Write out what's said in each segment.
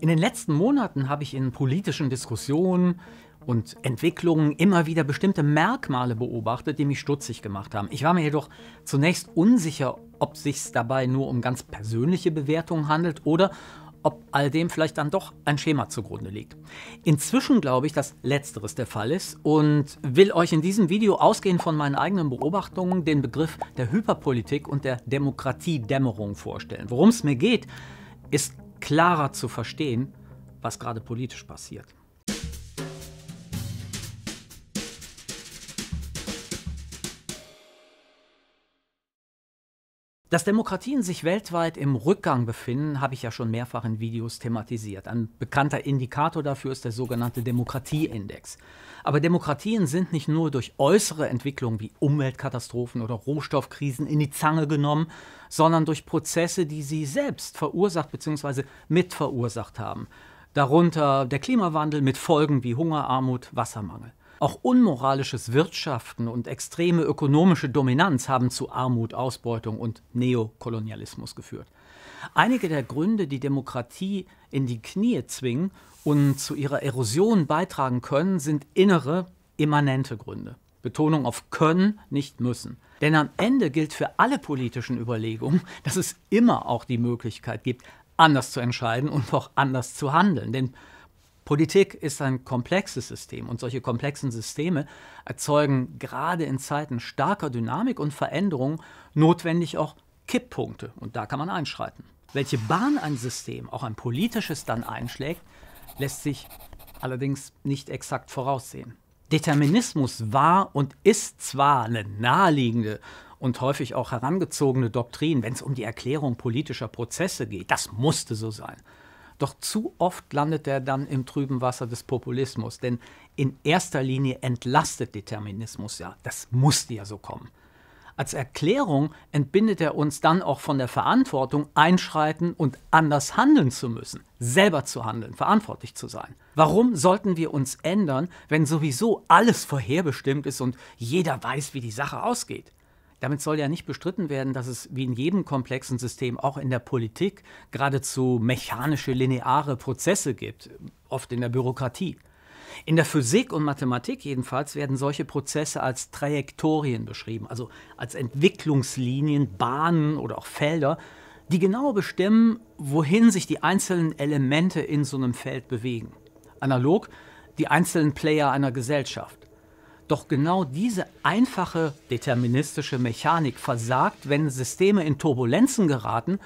In den letzten Monaten habe ich in politischen Diskussionen und Entwicklungen immer wieder bestimmte Merkmale beobachtet, die mich stutzig gemacht haben. Ich war mir jedoch zunächst unsicher, ob sich dabei nur um ganz persönliche Bewertungen handelt oder ob all dem vielleicht dann doch ein Schema zugrunde liegt. Inzwischen glaube ich, dass letzteres der Fall ist und will euch in diesem Video ausgehend von meinen eigenen Beobachtungen den Begriff der Hyperpolitik und der Demokratiedämmerung vorstellen. Worum es mir geht, ist klarer zu verstehen, was gerade politisch passiert. Dass Demokratien sich weltweit im Rückgang befinden, habe ich ja schon mehrfach in Videos thematisiert. Ein bekannter Indikator dafür ist der sogenannte Demokratieindex. Aber Demokratien sind nicht nur durch äußere Entwicklungen wie Umweltkatastrophen oder Rohstoffkrisen in die Zange genommen, sondern durch Prozesse, die sie selbst verursacht bzw. mitverursacht haben. Darunter der Klimawandel mit Folgen wie Hunger, Armut, Wassermangel. Auch unmoralisches Wirtschaften und extreme ökonomische Dominanz haben zu Armut, Ausbeutung und Neokolonialismus geführt. Einige der Gründe, die Demokratie in die Knie zwingen und zu ihrer Erosion beitragen können, sind innere, immanente Gründe. Betonung auf können, nicht müssen. Denn am Ende gilt für alle politischen Überlegungen, dass es immer auch die Möglichkeit gibt, anders zu entscheiden und auch anders zu handeln. Denn Politik ist ein komplexes System und solche komplexen Systeme erzeugen gerade in Zeiten starker Dynamik und Veränderung notwendig auch Kipppunkte und da kann man einschreiten. Welche Bahn ein System, auch ein politisches, dann einschlägt, lässt sich allerdings nicht exakt voraussehen. Determinismus war und ist zwar eine naheliegende und häufig auch herangezogene Doktrin, wenn es um die Erklärung politischer Prozesse geht. Das musste so sein. Doch zu oft landet er dann im trüben Wasser des Populismus, denn in erster Linie entlastet Determinismus ja. Das musste ja so kommen. Als Erklärung entbindet er uns dann auch von der Verantwortung, einschreiten und anders handeln zu müssen, selber zu handeln, verantwortlich zu sein. Warum sollten wir uns ändern, wenn sowieso alles vorherbestimmt ist und jeder weiß, wie die Sache ausgeht? Damit soll ja nicht bestritten werden, dass es wie in jedem komplexen System auch in der Politik geradezu mechanische, lineare Prozesse gibt, oft in der Bürokratie. In der Physik und Mathematik jedenfalls werden solche Prozesse als Trajektorien beschrieben, also als Entwicklungslinien, Bahnen oder auch Felder, die genau bestimmen, wohin sich die einzelnen Elemente in so einem Feld bewegen. Analog die einzelnen Player einer Gesellschaft. Doch genau diese einfache deterministische Mechanik versagt, wenn Systeme in Turbulenzen geraten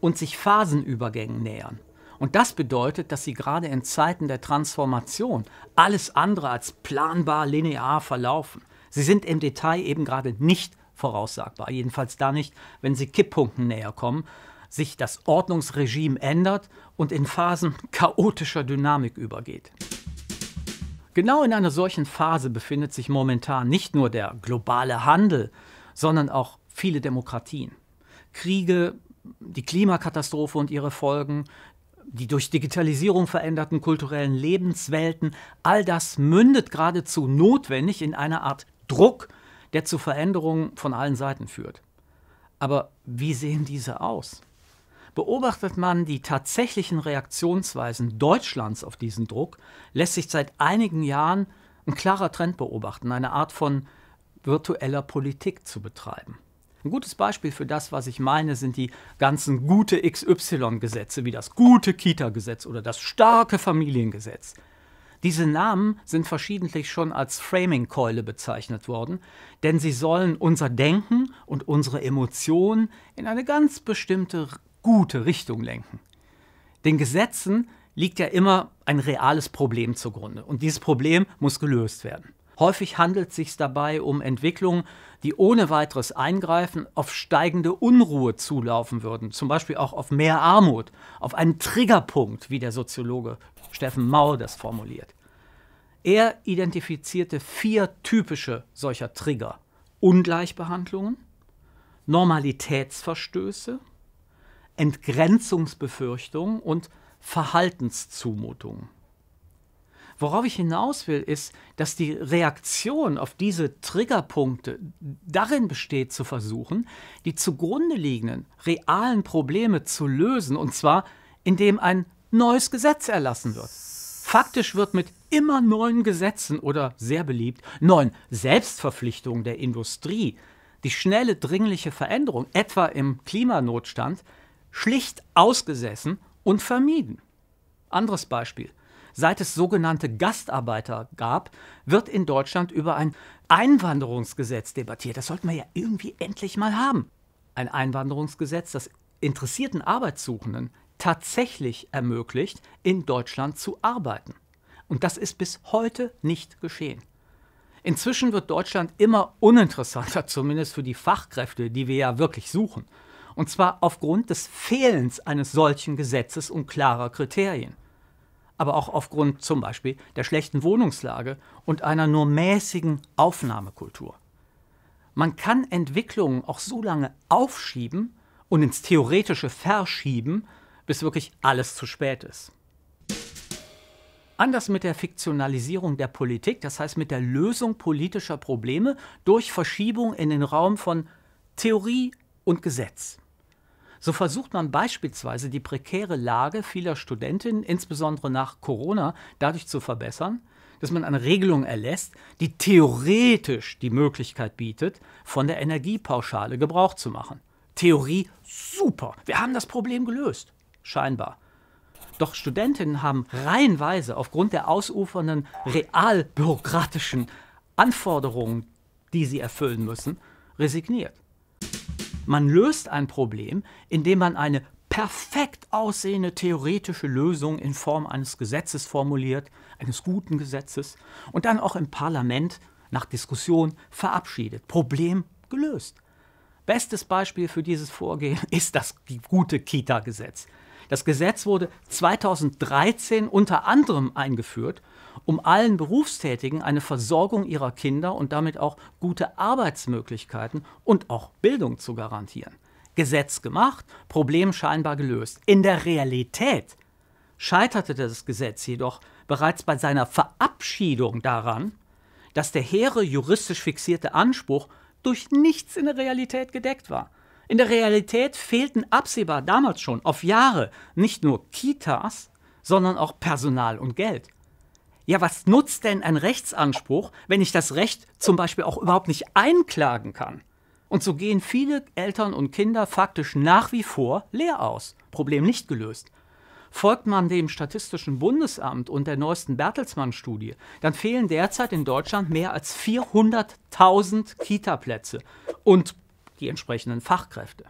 und sich Phasenübergängen nähern. Und das bedeutet, dass sie gerade in Zeiten der Transformation alles andere als planbar linear verlaufen. Sie sind im Detail eben gerade nicht voraussagbar, jedenfalls da nicht, wenn sie Kipppunkten näher kommen, sich das Ordnungsregime ändert und in Phasen chaotischer Dynamik übergeht. Genau in einer solchen Phase befindet sich momentan nicht nur der globale Handel, sondern auch viele Demokratien. Kriege, die Klimakatastrophe und ihre Folgen, die durch Digitalisierung veränderten kulturellen Lebenswelten, all das mündet geradezu notwendig in einer Art Druck, der zu Veränderungen von allen Seiten führt. Aber wie sehen diese aus? Beobachtet man die tatsächlichen Reaktionsweisen Deutschlands auf diesen Druck, lässt sich seit einigen Jahren ein klarer Trend beobachten, eine Art von virtueller Politik zu betreiben. Ein gutes Beispiel für das, was ich meine, sind die ganzen gute XY-Gesetze, wie das gute Kita-Gesetz oder das starke Familiengesetz. Diese Namen sind verschiedentlich schon als Framing-Keule bezeichnet worden, denn sie sollen unser Denken und unsere Emotionen in eine ganz bestimmte gute Richtung lenken. Den Gesetzen liegt ja immer ein reales Problem zugrunde und dieses Problem muss gelöst werden. Häufig handelt es sich dabei um Entwicklungen, die ohne weiteres Eingreifen auf steigende Unruhe zulaufen würden, zum Beispiel auch auf mehr Armut, auf einen Triggerpunkt, wie der Soziologe Steffen Mau das formuliert. Er identifizierte vier typische solcher Trigger. Ungleichbehandlungen, Normalitätsverstöße, Entgrenzungsbefürchtung und Verhaltenszumutung. Worauf ich hinaus will, ist, dass die Reaktion auf diese Triggerpunkte darin besteht, zu versuchen, die zugrunde liegenden realen Probleme zu lösen, und zwar indem ein neues Gesetz erlassen wird. Faktisch wird mit immer neuen Gesetzen oder sehr beliebt neuen Selbstverpflichtungen der Industrie die schnelle dringliche Veränderung, etwa im Klimanotstand, schlicht ausgesessen und vermieden. Anderes Beispiel. Seit es sogenannte Gastarbeiter gab, wird in Deutschland über ein Einwanderungsgesetz debattiert. Das sollten wir ja irgendwie endlich mal haben. Ein Einwanderungsgesetz, das interessierten Arbeitssuchenden tatsächlich ermöglicht, in Deutschland zu arbeiten. Und das ist bis heute nicht geschehen. Inzwischen wird Deutschland immer uninteressanter, zumindest für die Fachkräfte, die wir ja wirklich suchen und zwar aufgrund des Fehlens eines solchen Gesetzes und klarer Kriterien, aber auch aufgrund zum Beispiel der schlechten Wohnungslage und einer nur mäßigen Aufnahmekultur. Man kann Entwicklungen auch so lange aufschieben und ins Theoretische verschieben, bis wirklich alles zu spät ist. Anders mit der Fiktionalisierung der Politik, das heißt mit der Lösung politischer Probleme durch Verschiebung in den Raum von Theorie und Gesetz. So versucht man beispielsweise die prekäre Lage vieler Studentinnen, insbesondere nach Corona, dadurch zu verbessern, dass man eine Regelung erlässt, die theoretisch die Möglichkeit bietet, von der Energiepauschale Gebrauch zu machen. Theorie super, wir haben das Problem gelöst, scheinbar. Doch Studentinnen haben reihenweise aufgrund der ausufernden realbürokratischen Anforderungen, die sie erfüllen müssen, resigniert. Man löst ein Problem, indem man eine perfekt aussehende theoretische Lösung in Form eines Gesetzes formuliert, eines guten Gesetzes, und dann auch im Parlament nach Diskussion verabschiedet. Problem gelöst. Bestes Beispiel für dieses Vorgehen ist das gute Kita-Gesetz. Das Gesetz wurde 2013 unter anderem eingeführt, um allen Berufstätigen eine Versorgung ihrer Kinder und damit auch gute Arbeitsmöglichkeiten und auch Bildung zu garantieren. Gesetz gemacht, Problem scheinbar gelöst. In der Realität scheiterte das Gesetz jedoch bereits bei seiner Verabschiedung daran, dass der hehre juristisch fixierte Anspruch durch nichts in der Realität gedeckt war. In der Realität fehlten absehbar damals schon auf Jahre nicht nur Kitas, sondern auch Personal und Geld ja, was nutzt denn ein Rechtsanspruch, wenn ich das Recht zum Beispiel auch überhaupt nicht einklagen kann? Und so gehen viele Eltern und Kinder faktisch nach wie vor leer aus. Problem nicht gelöst. Folgt man dem Statistischen Bundesamt und der neuesten Bertelsmann-Studie, dann fehlen derzeit in Deutschland mehr als 400.000 Kita-Plätze und die entsprechenden Fachkräfte.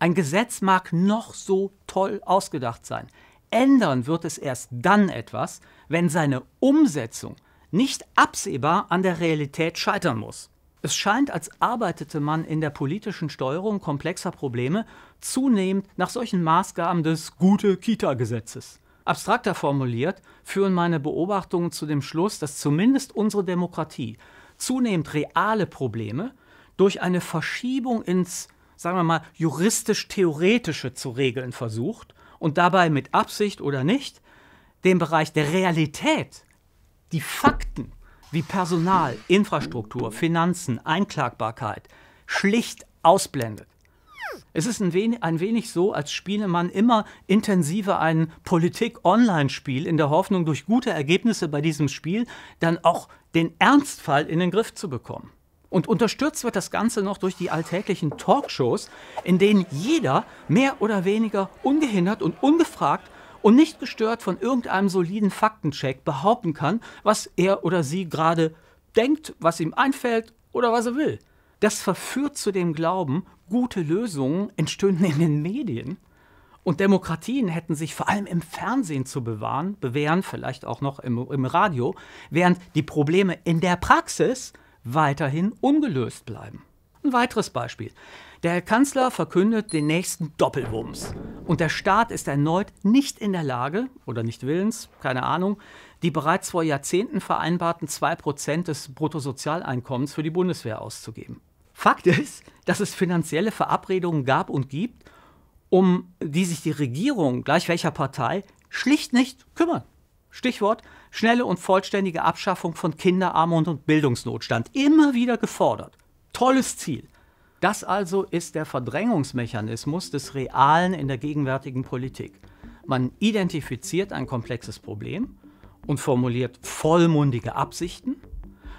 Ein Gesetz mag noch so toll ausgedacht sein ändern wird es erst dann etwas, wenn seine Umsetzung nicht absehbar an der Realität scheitern muss. Es scheint, als arbeitete man in der politischen Steuerung komplexer Probleme zunehmend nach solchen Maßgaben des gute Kita-Gesetzes. Abstrakter formuliert führen meine Beobachtungen zu dem Schluss, dass zumindest unsere Demokratie zunehmend reale Probleme durch eine Verschiebung ins, sagen wir mal, juristisch-theoretische zu regeln versucht und dabei mit Absicht oder nicht den Bereich der Realität, die Fakten wie Personal, Infrastruktur, Finanzen, Einklagbarkeit schlicht ausblendet. Es ist ein wenig, ein wenig so, als spiele man immer intensiver ein Politik-Online-Spiel in der Hoffnung, durch gute Ergebnisse bei diesem Spiel dann auch den Ernstfall in den Griff zu bekommen. Und unterstützt wird das Ganze noch durch die alltäglichen Talkshows, in denen jeder mehr oder weniger ungehindert und ungefragt und nicht gestört von irgendeinem soliden Faktencheck behaupten kann, was er oder sie gerade denkt, was ihm einfällt oder was er will. Das verführt zu dem Glauben, gute Lösungen entstünden in den Medien. Und Demokratien hätten sich vor allem im Fernsehen zu bewahren, bewähren, vielleicht auch noch im, im Radio, während die Probleme in der Praxis weiterhin ungelöst bleiben. Ein weiteres Beispiel. Der Herr Kanzler verkündet den nächsten Doppelwumms. Und der Staat ist erneut nicht in der Lage, oder nicht willens, keine Ahnung, die bereits vor Jahrzehnten vereinbarten 2% des Bruttosozialeinkommens für die Bundeswehr auszugeben. Fakt ist, dass es finanzielle Verabredungen gab und gibt, um die sich die Regierung, gleich welcher Partei, schlicht nicht kümmern. Stichwort schnelle und vollständige Abschaffung von Kinderarmut und Bildungsnotstand. Immer wieder gefordert. Tolles Ziel. Das also ist der Verdrängungsmechanismus des Realen in der gegenwärtigen Politik. Man identifiziert ein komplexes Problem und formuliert vollmundige Absichten.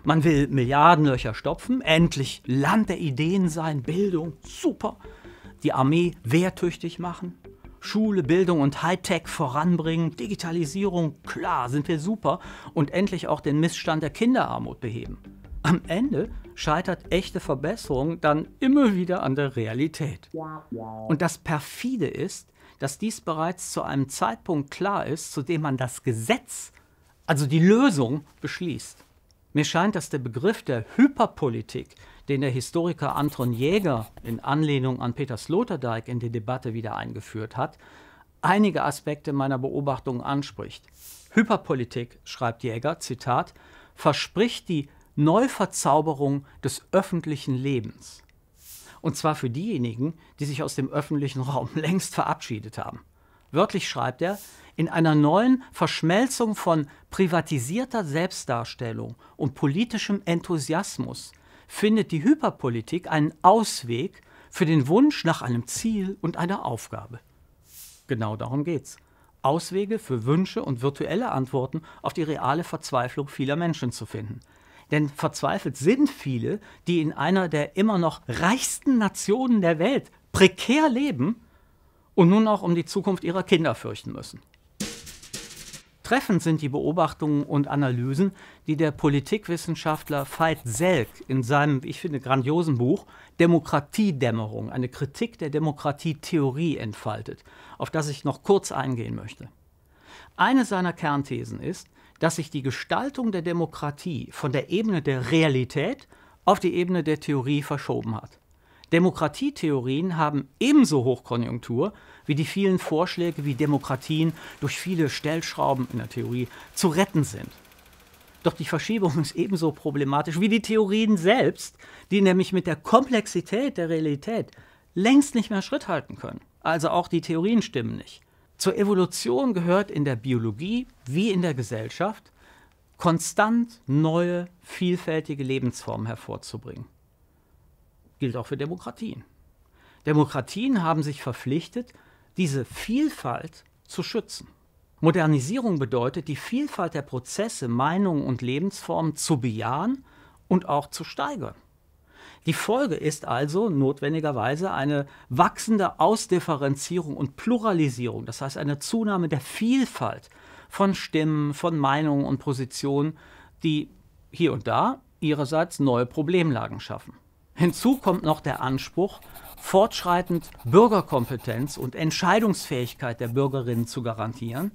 Man will Milliardenlöcher stopfen, endlich Land der Ideen sein, Bildung, super. Die Armee wehrtüchtig machen, Schule, Bildung und Hightech voranbringen, Digitalisierung, klar, sind wir super und endlich auch den Missstand der Kinderarmut beheben. Am Ende scheitert echte Verbesserung dann immer wieder an der Realität. Und das perfide ist, dass dies bereits zu einem Zeitpunkt klar ist, zu dem man das Gesetz, also die Lösung, beschließt. Mir scheint, dass der Begriff der Hyperpolitik den der Historiker Anton Jäger in Anlehnung an Peter Sloterdijk in die Debatte wieder eingeführt hat, einige Aspekte meiner Beobachtungen anspricht. Hyperpolitik, schreibt Jäger, Zitat, verspricht die Neuverzauberung des öffentlichen Lebens. Und zwar für diejenigen, die sich aus dem öffentlichen Raum längst verabschiedet haben. Wörtlich schreibt er, in einer neuen Verschmelzung von privatisierter Selbstdarstellung und politischem Enthusiasmus findet die Hyperpolitik einen Ausweg für den Wunsch nach einem Ziel und einer Aufgabe. Genau darum geht's. Auswege für Wünsche und virtuelle Antworten auf die reale Verzweiflung vieler Menschen zu finden. Denn verzweifelt sind viele, die in einer der immer noch reichsten Nationen der Welt prekär leben und nun auch um die Zukunft ihrer Kinder fürchten müssen. Treffend sind die Beobachtungen und Analysen, die der Politikwissenschaftler Veit Selk in seinem, ich finde, grandiosen Buch Demokratiedämmerung, eine Kritik der Demokratietheorie entfaltet, auf das ich noch kurz eingehen möchte. Eine seiner Kernthesen ist, dass sich die Gestaltung der Demokratie von der Ebene der Realität auf die Ebene der Theorie verschoben hat. Demokratietheorien haben ebenso Hochkonjunktur wie die vielen Vorschläge, wie Demokratien durch viele Stellschrauben in der Theorie zu retten sind. Doch die Verschiebung ist ebenso problematisch wie die Theorien selbst, die nämlich mit der Komplexität der Realität längst nicht mehr Schritt halten können. Also auch die Theorien stimmen nicht. Zur Evolution gehört in der Biologie wie in der Gesellschaft konstant neue, vielfältige Lebensformen hervorzubringen gilt auch für Demokratien. Demokratien haben sich verpflichtet, diese Vielfalt zu schützen. Modernisierung bedeutet, die Vielfalt der Prozesse, Meinungen und Lebensformen zu bejahen und auch zu steigern. Die Folge ist also notwendigerweise eine wachsende Ausdifferenzierung und Pluralisierung, das heißt eine Zunahme der Vielfalt von Stimmen, von Meinungen und Positionen, die hier und da ihrerseits neue Problemlagen schaffen. Hinzu kommt noch der Anspruch, fortschreitend Bürgerkompetenz und Entscheidungsfähigkeit der Bürgerinnen zu garantieren,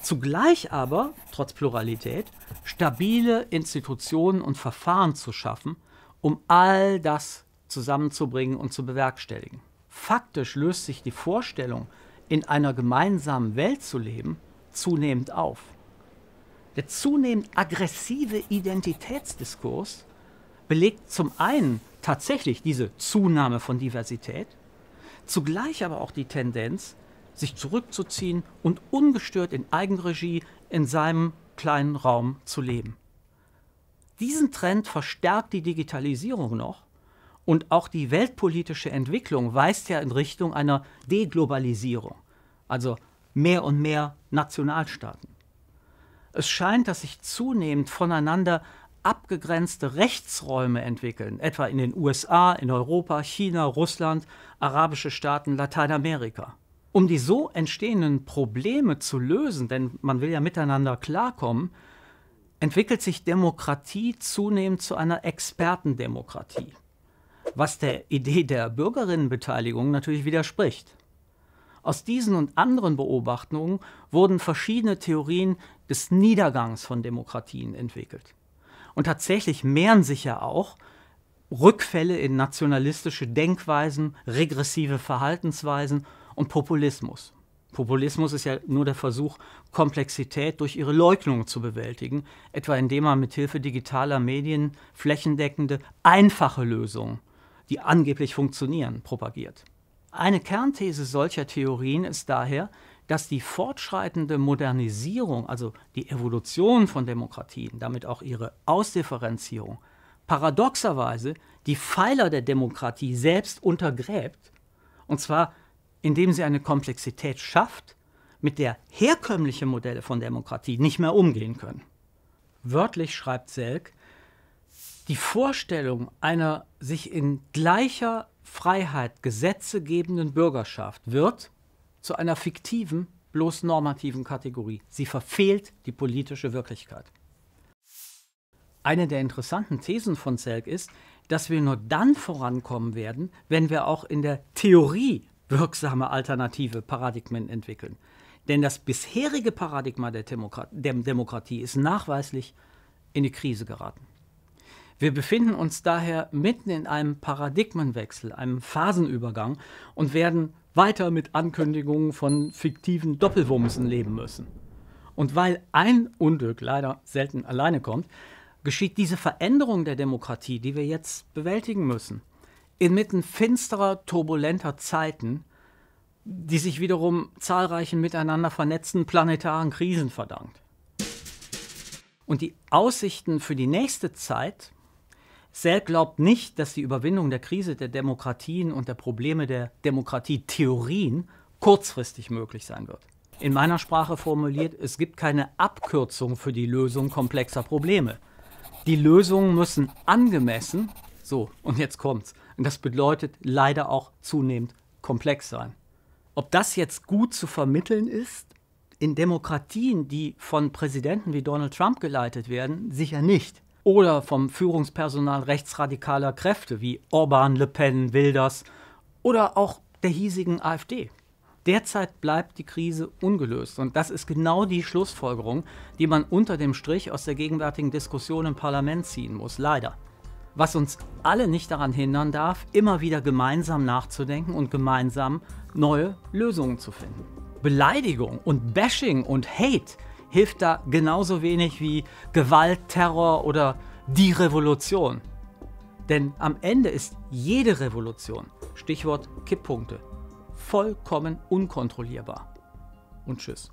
zugleich aber, trotz Pluralität, stabile Institutionen und Verfahren zu schaffen, um all das zusammenzubringen und zu bewerkstelligen. Faktisch löst sich die Vorstellung, in einer gemeinsamen Welt zu leben, zunehmend auf. Der zunehmend aggressive Identitätsdiskurs belegt zum einen, tatsächlich diese Zunahme von Diversität, zugleich aber auch die Tendenz, sich zurückzuziehen und ungestört in Eigenregie in seinem kleinen Raum zu leben. Diesen Trend verstärkt die Digitalisierung noch und auch die weltpolitische Entwicklung weist ja in Richtung einer Deglobalisierung, also mehr und mehr Nationalstaaten. Es scheint, dass sich zunehmend voneinander abgegrenzte Rechtsräume entwickeln, etwa in den USA, in Europa, China, Russland, arabische Staaten, Lateinamerika. Um die so entstehenden Probleme zu lösen, denn man will ja miteinander klarkommen, entwickelt sich Demokratie zunehmend zu einer Expertendemokratie, was der Idee der Bürgerinnenbeteiligung natürlich widerspricht. Aus diesen und anderen Beobachtungen wurden verschiedene Theorien des Niedergangs von Demokratien entwickelt. Und tatsächlich mehren sich ja auch Rückfälle in nationalistische Denkweisen, regressive Verhaltensweisen und Populismus. Populismus ist ja nur der Versuch, Komplexität durch ihre Leugnung zu bewältigen, etwa indem man mithilfe digitaler Medien flächendeckende, einfache Lösungen, die angeblich funktionieren, propagiert. Eine Kernthese solcher Theorien ist daher, dass die fortschreitende Modernisierung, also die Evolution von Demokratien, damit auch ihre Ausdifferenzierung, paradoxerweise die Pfeiler der Demokratie selbst untergräbt, und zwar indem sie eine Komplexität schafft, mit der herkömmliche Modelle von Demokratie nicht mehr umgehen können. Wörtlich schreibt Selk, die Vorstellung einer sich in gleicher Freiheit Gesetze gebenden Bürgerschaft wird, zu einer fiktiven, bloß normativen Kategorie. Sie verfehlt die politische Wirklichkeit. Eine der interessanten Thesen von Selk ist, dass wir nur dann vorankommen werden, wenn wir auch in der Theorie wirksame alternative Paradigmen entwickeln. Denn das bisherige Paradigma der, Demokrat der Demokratie ist nachweislich in die Krise geraten. Wir befinden uns daher mitten in einem Paradigmenwechsel, einem Phasenübergang und werden weiter mit Ankündigungen von fiktiven Doppelwumsen leben müssen. Und weil ein Unglück leider selten alleine kommt, geschieht diese Veränderung der Demokratie, die wir jetzt bewältigen müssen, inmitten finsterer, turbulenter Zeiten, die sich wiederum zahlreichen miteinander vernetzten planetaren Krisen verdankt. Und die Aussichten für die nächste Zeit Sell glaubt nicht, dass die Überwindung der Krise der Demokratien und der Probleme der Demokratietheorien kurzfristig möglich sein wird. In meiner Sprache formuliert, es gibt keine Abkürzung für die Lösung komplexer Probleme. Die Lösungen müssen angemessen, so, und jetzt kommt's, und das bedeutet leider auch zunehmend komplex sein. Ob das jetzt gut zu vermitteln ist? In Demokratien, die von Präsidenten wie Donald Trump geleitet werden, sicher nicht oder vom Führungspersonal rechtsradikaler Kräfte wie Orban, Le Pen, Wilders oder auch der hiesigen AfD. Derzeit bleibt die Krise ungelöst und das ist genau die Schlussfolgerung, die man unter dem Strich aus der gegenwärtigen Diskussion im Parlament ziehen muss, leider. Was uns alle nicht daran hindern darf, immer wieder gemeinsam nachzudenken und gemeinsam neue Lösungen zu finden. Beleidigung und Bashing und Hate hilft da genauso wenig wie Gewalt, Terror oder die Revolution. Denn am Ende ist jede Revolution, Stichwort Kipppunkte, vollkommen unkontrollierbar. Und tschüss.